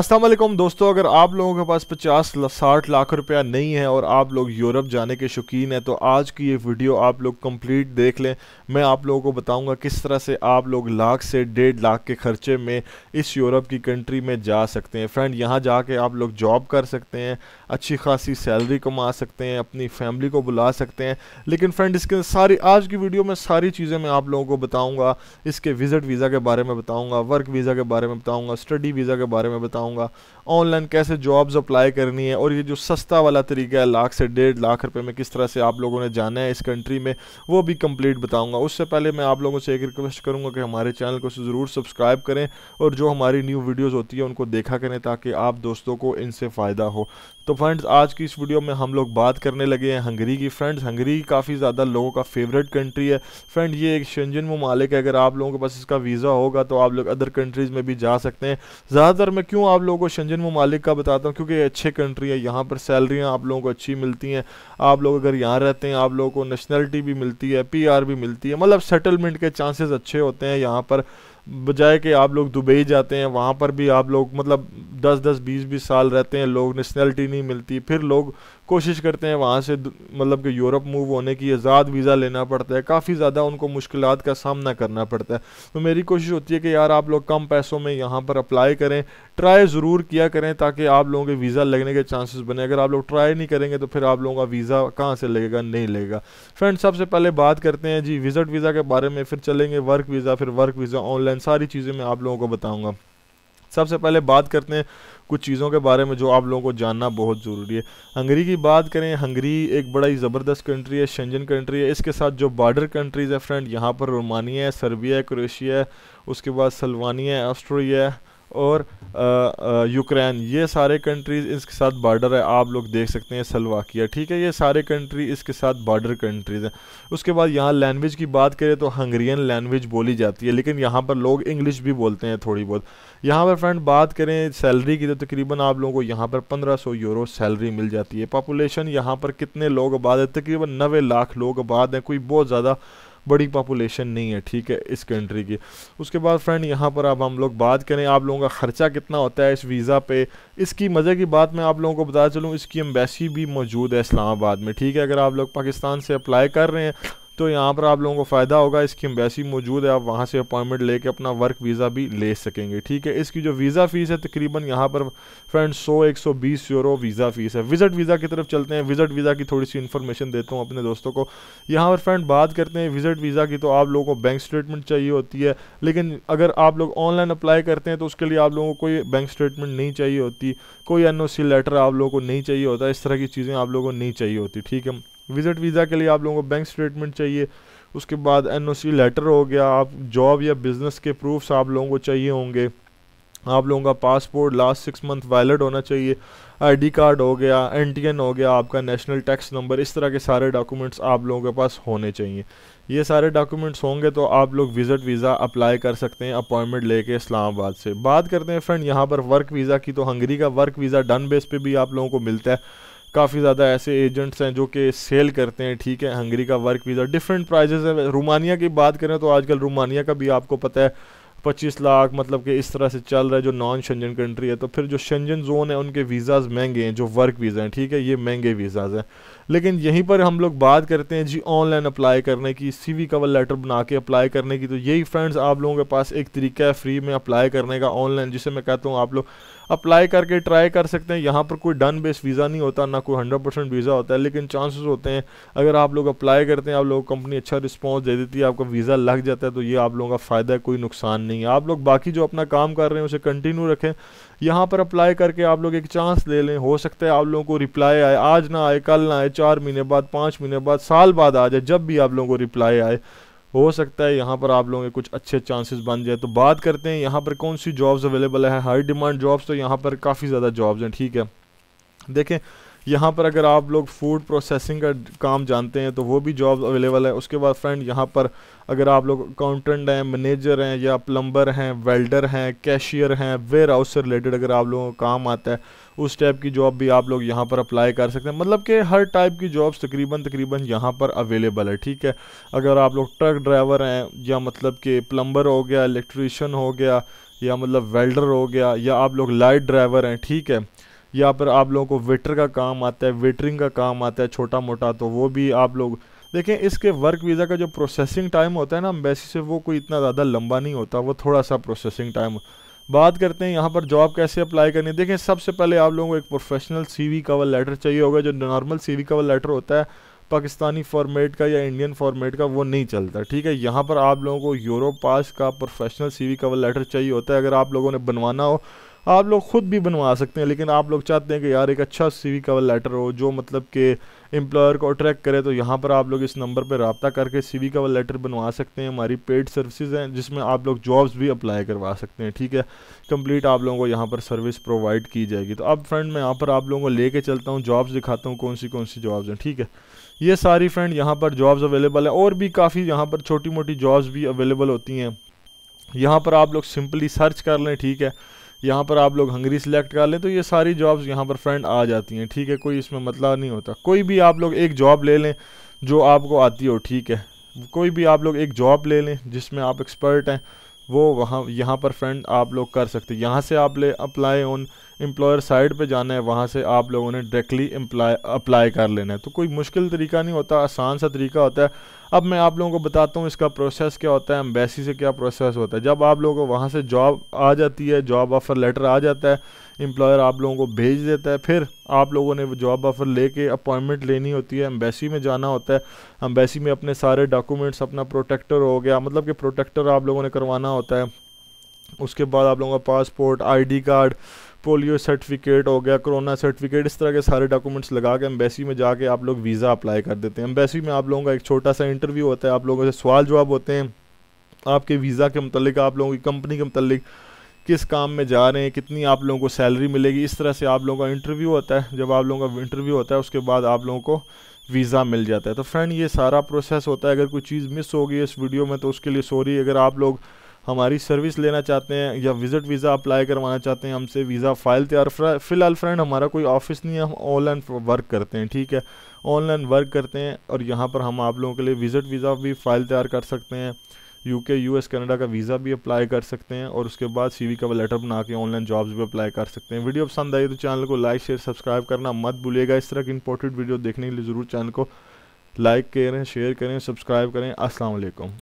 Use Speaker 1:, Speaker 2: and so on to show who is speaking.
Speaker 1: असलम दोस्तों अगर आप लोगों के पास 50 साठ लाख रुपया नहीं है और आप लोग यूरोप जाने के शौकीन हैं तो आज की ये वीडियो आप लोग कंप्लीट देख लें मैं आप लोगों को बताऊंगा किस तरह से आप लोग लाख से डेढ़ लाख के खर्चे में इस यूरोप की कंट्री में जा सकते हैं फ्रेंड यहाँ जाके आप लोग जॉब कर सकते हैं अच्छी खासी सैलरी कमा सकते हैं अपनी फैमिली को बुला सकते हैं लेकिन फ्रेंड इसके सारी आज की वीडियो में सारी चीज़ें मैं आप लोगों को बताऊँगा इसके विज़िट वीज़ा के बारे में बताऊँगा वर्क वीज़ा के बारे में बताऊँगा स्टडी वीज़ा के बारे में बताऊँगा बताऊंगा ऑनलाइन कैसे जॉब्स अप्लाई करनी है और ये जो सस्ता वाला तरीका है लाख से डेढ़ लाख रुपए में किस तरह से आप लोगों ने जाना है इस कंट्री में वो भी कंप्लीट बताऊंगा उससे पहले मैं आप लोगों से एक रिक्वेस्ट करूंगा कि हमारे चैनल को ज़रूर सब्सक्राइब करें और जो हमारी न्यू वीडियोज़ होती है उनको देखा करें ताकि आप दोस्तों को इनसे फ़ायदा हो तो फ्रेंड्स आज की इस वीडियो में हम लोग बात करने लगे हैं हंगरी की फ्रेंड्स हंगरी काफ़ी ज़्यादा लोगों का फेवरेट कंट्री है फ्रेंड ये एक शंजन ममालिक है अगर आप लोगों के पास इसका वीज़ा होगा तो आप लोग अदर कंट्रीज़ में भी जा सकते हैं ज़्यादातर मैं क्यों आप लोगों को शंजन ममालिक का बताता हूँ क्योंकि अच्छे कंट्री है यहाँ पर सैलरियाँ आप लोगों को अच्छी मिलती हैं आप लोग अगर यहाँ रहते हैं आप लोगों को नेशनलिटी भी मिलती है पी भी मिलती है मतलब सेटलमेंट के चांसेस अच्छे होते हैं यहाँ पर बजाय कि आप लोग दुबई जाते हैं वहाँ पर भी आप लोग मतलब दस दस बीस बीस साल रहते हैं लोग नेशनलिटी नहीं मिलती फिर लोग कोशिश करते हैं वहाँ से मतलब कि यूरोप मूव होने की आज़ाद वीज़ा लेना पड़ता है काफ़ी ज़्यादा उनको मुश्किल का सामना करना पड़ता है तो मेरी कोशिश होती है कि यार आप लोग कम पैसों में यहाँ पर अप्लाई करें ट्राई ज़रूर किया करें ताकि आप लोगों के वीज़ा लगने के चांसेस बने अगर आप लोग ट्राई नहीं करेंगे तो फिर आप लोगों का वीज़ा कहाँ से लगेगा नहीं लगेगा फ्रेंड सबसे पहले बात करते हैं जी विज़िट वीज़ा के बारे में फिर चलेंगे वर्क वीज़ा फिर वर्क वीज़ा ऑनलाइन इन सारी चीज़ें मैं आप लोगों को बताऊंगा सबसे पहले बात करते हैं कुछ चीज़ों के बारे में जो आप लोगों को जानना बहुत ज़रूरी है हंगरी की बात करें हंगरी एक बड़ा ही ज़बरदस्त कंट्री है शेंजन कंट्री है इसके साथ जो बॉर्डर कंट्रीज़ है फ्रेंड यहाँ पर रोमानिया है सर्बिया है क्रोशिया है उसके बाद सलवानिया है ऑस्ट्रिया है और यूक्रेन ये सारे कंट्रीज़ इसके साथ बॉर्डर है आप लोग देख सकते हैं सलवाकिया ठीक है ये सारे कंट्री इसके साथ बॉर्डर कंट्रीज़ हैं उसके बाद यहाँ लैंग्वेज की बात करें तो हंगरियन लैंग्वेज बोली जाती है लेकिन यहाँ पर लोग इंग्लिश भी बोलते हैं थोड़ी बहुत यहाँ पर फ्रेंड बात करें सैलरी की तो तकरीबन आप लोगों को यहाँ पर पंद्रह सौ यूरो सैलरी मिल जाती है पॉपुलेशन यहाँ पर कितने लोग आबाद है तकरीबन नबे लाख लोग आबाद हैं कोई बहुत ज़्यादा बड़ी पॉपुलेशन नहीं है ठीक है इस कंट्री की उसके बाद फ्रेंड यहाँ पर अब हम लोग बात करें आप लोगों का ख़र्चा कितना होता है इस वीज़ा पे इसकी मज़े की बात मैं आप लोगों को बता चलूँ इसकी एम्बेसी भी मौजूद है इस्लामाबाद में ठीक है अगर आप लोग पाकिस्तान से अप्लाई कर रहे हैं तो यहाँ पर आप लोगों को फ़ायदा होगा इसकी एम्बेसी मौजूद है आप वहाँ से अपॉइंटमेंट लेके अपना वर्क वीज़ा भी ले सकेंगे ठीक है इसकी जो वीज़ा फ़ीस है तकरीबन यहाँ पर फ्रेंड्स सौ एक सौ बीस यूरो वीज़ा फ़ीस है विज़िट वीज़ा की तरफ चलते हैं विज़िट वीज़ा की थोड़ी सी इन्फॉर्मेशन देता हूँ अपने दोस्तों को यहाँ पर फ्रेंड बात करते हैं विज़िट वीज़ा की तो आप लोगों को बैंक स्टेटमेंट चाहिए होती है लेकिन अगर आप लोग ऑनलाइन अप्लाई करते हैं तो उसके लिए आप लोगों को कोई बैंक स्टेटमेंट नहीं चाहिए होती कोई एन लेटर आप लोगों को नहीं चाहिए होता इस तरह की चीज़ें आप लोगों को नहीं चाहिए होती ठीक है विज़िट वीज़ा के लिए आप लोगों को बैंक स्टेटमेंट चाहिए उसके बाद एन लेटर हो गया आप जॉब या बिज़नेस के प्रूफ्स आप लोगों को चाहिए होंगे आप लोगों का passport last six month valid होना चाहिए आईडी कार्ड हो गया एनटीएन हो गया आपका नेशनल टैक्स नंबर इस तरह के सारे डॉक्यूमेंट्स आप लोगों के पास होने चाहिए ये सारे डॉक्यूमेंट्स होंगे तो आप लोग विज़िट वीज़ा अप्लाई कर सकते हैं अपॉइंटमेंट लेके इस्लामाबाद से बात करते हैं फ्रेंड यहाँ पर वर्क वीज़ा की तो हंगरी का वर्क वीज़ा डन बेस पर भी आप लोगों को मिलता है काफ़ी ज़्यादा ऐसे एजेंट्स हैं जो कि सेल करते हैं ठीक है हंगरी का वर्क वीज़ा डिफरेंट प्राइजेज़ हैं रोमानिया की बात करें तो आजकल रोमानिया का भी आपको पता है पच्चीस लाख मतलब कि इस तरह से चल रहा है जो नॉन शंजन कंट्री है तो फिर जो शंजन जोन है उनके वीज़ाज़ महंगे हैं जो वर्क वीज़ा हैं ठीक है ये महंगे वीज़ाज़ हैं लेकिन यहीं पर हम लोग बात करते हैं जी ऑनलाइन अप्लाई करने की सीवी कवर लेटर बना के अप्लाई करने की तो यही फ्रेंड्स आप लोगों के पास एक तरीका है फ्री में अप्लाई करने का ऑनलाइन जिसे मैं कहता हूँ आप लोग अप्लाई करके ट्राई कर सकते हैं यहाँ पर कोई डन बेस वीज़ा नहीं होता ना कोई हंड्रेड परसेंट वीज़ा होता है लेकिन चांसेस होते हैं अगर आप लोग अप्लाई करते हैं आप लोग कंपनी अच्छा रिस्पॉन्स दे देती है आपका वीज़ा लग जाता है तो ये आप लोगों का फ़ायदा है कोई नुकसान नहीं है आप लोग बाकी जो अपना काम कर रहे हैं उसे कंटिन्यू रखें यहाँ पर अप्लाई करके आप लोग एक चांस ले लें हो सकता है आप लोगों को रिप्लाई आए आज ना आए कल ना आए चार महीने बाद पाँच महीने बाद साल बाद आ जाए जब भी आप लोगों को रिप्लाई आए हो सकता है यहाँ पर आप लोगों के कुछ अच्छे चांसेस बन जाए तो बात करते हैं यहाँ पर कौन सी जॉब्स अवेलेबल है हाई डिमांड जॉब्स तो यहाँ पर काफ़ी ज़्यादा जॉब्स हैं ठीक है देखें यहाँ पर अगर आप लोग फूड प्रोसेसिंग का काम जानते हैं तो वो भी जॉब अवेलेबल है उसके बाद फ्रेंड यहाँ पर अगर आप लोग अकाउंटेंट हैं मैनेजर हैं या प्लम्बर हैं वेल्डर हैं कैशियर हैं वेयर हाउस से रिलेटेड अगर आप लोगों का काम आता है उस टाइप की जॉब भी आप लोग यहाँ पर अप्लाई कर सकते हैं मतलब कि हर टाइप की जॉब्स तकरीबन तकरीबन यहाँ पर अवेलेबल है ठीक है अगर आप लोग ट्रक ड्राइवर हैं या मतलब कि प्लम्बर हो गया इलेक्ट्रीशियन हो गया या मतलब वेल्डर हो गया या आप लोग लाइट ड्राइवर हैं ठीक है या फिर आप लोगों को वेटर का काम आता है वेटरिंग का काम आता है छोटा मोटा तो वो भी आप लोग देखें इसके वर्क वीज़ा का जो प्रोसेसिंग टाइम होता है ना अम्बेसी से वो कोई इतना ज़्यादा लंबा नहीं होता वो थोड़ा सा प्रोसेसिंग टाइम बात करते हैं यहाँ पर जॉब कैसे अप्लाई करनी है देखें सबसे पहले आप लोगों को एक प्रोफेशनल सीवी कवर लेटर चाहिए होगा जो नॉर्मल सीवी कवर लेटर होता है पाकिस्तानी फॉर्मेट का या इंडियन फॉर्मेट का वो नहीं चलता ठीक है यहाँ पर आप लोगों को यूरो पास का प्रोफेशनल सीवी कवर लेटर चाहिए होता है अगर आप लोगों ने बनवाना हो आप लोग ख़ुद भी बनवा सकते हैं लेकिन आप लोग चाहते हैं कि यार एक अच्छा सी वी कवर लेटर हो जो मतलब कि एम्प्लॉयर को अट्रैक्ट करे तो यहाँ पर आप लोग इस नंबर पर रबता करके सी वी कवर लेटर बनवा सकते हैं हमारी पेड सर्विसेज हैं जिसमें आप लोग जॉब्स भी अप्लाई करवा सकते हैं ठीक है कम्प्लीट आप लोगों को यहाँ पर सर्विस प्रोवाइड की जाएगी तो अब फ्रेंड मैं यहाँ पर आप लोगों को कर चलता हूँ जॉब्स दिखाता हूँ कौन सी कौन सी जॉब्स हैं ठीक है ये सारी फ्रेंड यहाँ पर जॉब्स अवेलेबल हैं और भी काफ़ी यहाँ पर छोटी मोटी जॉब्स भी अवेलेबल होती हैं यहाँ पर आप लोग सिंपली सर्च कर लें ठीक है यहाँ पर आप लोग हंगरी सिलेक्ट कर लें तो ये सारी जॉब्स यहाँ पर फ्रेंड आ जाती हैं ठीक है कोई इसमें मतलब नहीं होता कोई भी आप लोग एक जॉब ले लें जो आपको आती हो ठीक है कोई भी आप लोग एक जॉब ले लें जिसमें आप एक्सपर्ट हैं वो वहाँ यहाँ पर फ्रेंड आप लोग कर सकते हैं यहाँ से आप ले अप्लाई ऑन एम्प्लॉयर साइड पे जाना है वहाँ से आप लोगों ने डायरेक्टली अप्लाई कर लेना है तो कोई मुश्किल तरीका नहीं होता आसान सा तरीका होता है अब मैं आप लोगों को बताता हूँ इसका प्रोसेस क्या होता है एम्बेसी से क्या प्रोसेस होता है जब आप लोगों को वहाँ से जॉब आ जाती है जॉब ऑफ़र लेटर आ जाता है एम्प्लॉयर आप लोगों को भेज देता है फिर आप लोगों ने वो जॉब ऑफ़र लेके अपॉइंटमेंट लेनी होती है एम्बेसी में जाना होता है एम्बेसी में अपने सारे डॉक्यूमेंट्स अपना प्रोटेक्टर हो गया मतलब कि प्रोटेक्टर आप लोगों ने करवाना होता है उसके बाद आप लोगों का passport ID card polio certificate हो गया कोरोना सर्टिफिकेट इस तरह के सारे डॉक्यूमेंट्स लगा के एम्बेसी में जाके आप लोग वीज़ा अप्लाई कर देते हैं एम्बेसी में आप लोगों का एक छोटा सा इंटरव्यू होता है आप लोगों से सवाल जवाब होते हैं आपके वीज़ा के मतलब आप लोगों की कंपनी के मतलब किस काम में जा रहे हैं कितनी आप लोगों को सैलरी मिलेगी इस तरह से आप लोगों का इंटरव्यू होता है जब आप लोगों का इंटरव्यू होता है उसके बाद आप लोगों को वीज़ा मिल जाता है तो फ्रेंड ये सारा प्रोसेस होता है अगर कोई चीज़ मिस हो गई इस वीडियो में तो उसके लिए सॉरी अगर आप लोग हमारी सर्विस लेना चाहते हैं या विज़िट वीज़ा अप्लाई करवाना चाहते हैं हमसे वीज़ा फ़ाइल तैयार फ़िलहाल फ्रेंड हमारा कोई ऑफिस नहीं है हम ऑनलाइन वर्क करते हैं ठीक है ऑनलाइन वर्क करते हैं और यहाँ पर हम आप लोगों के लिए विज़िट वीज़ा भी फ़ाइल तैयार कर सकते हैं यूके यूएस कनाडा का वीज़ा भी अप्लाई कर सकते हैं और उसके बाद सीवी का लेटर बना के ऑनलाइन जॉब्स भी अप्लाई कर सकते हैं वीडियो पसंद आई तो चैनल को लाइक शेयर सब्सक्राइब करना मत भूलिएगा इस तरह की इंपॉर्टेंट वीडियो देखने के लिए ज़रूर चैनल को लाइक करें शेयर करें सब्सक्राइब करें असलकम